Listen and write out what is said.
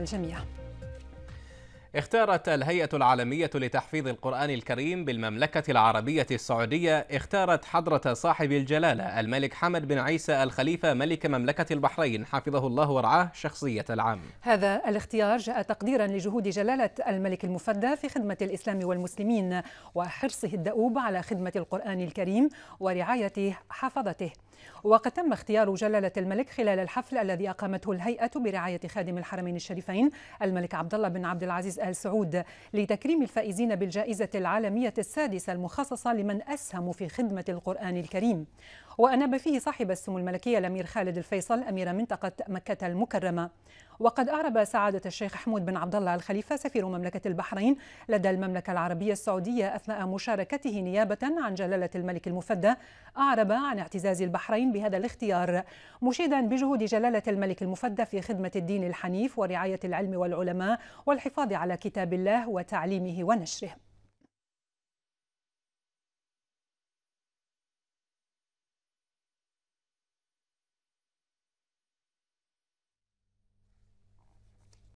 الجميع اختارت الهيئة العالمية لتحفيظ القرآن الكريم بالمملكة العربية السعودية اختارت حضرة صاحب الجلالة الملك حمد بن عيسى الخليفة ملك مملكة البحرين حفظه الله ورعاه شخصية العام هذا الاختيار جاء تقديرا لجهود جلالة الملك المفدى في خدمة الإسلام والمسلمين وحرصه الدؤوب على خدمة القرآن الكريم ورعاية حفظته وقد تم اختيار جلالة الملك خلال الحفل الذي أقامته الهيئة برعاية خادم الحرمين الشريفين الملك عبد الله بن عبد العزيز آل سعود لتكريم الفائزين بالجائزة العالمية السادسة المخصصة لمن أسهم في خدمة القرآن الكريم وأناب فيه صاحب السمو الملكية الأمير خالد الفيصل أمير منطقة مكة المكرمة وقد أعرب سعادة الشيخ حمود بن عبد الله الخليفة سفير مملكة البحرين لدى المملكة العربية السعودية أثناء مشاركته نيابة عن جلالة الملك المفدى أعرب عن اعتزاز البحرين بهذا الاختيار مشيدا بجهود جلالة الملك المفدى في خدمة الدين الحنيف ورعاية العلم والعلماء والحفاظ على كتاب الله وتعليمه ونشره